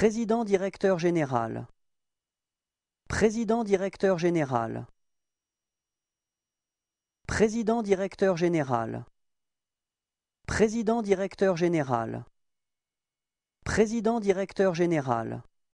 Président-directeur général Président-directeur général Président-directeur général Président-directeur général Président-directeur général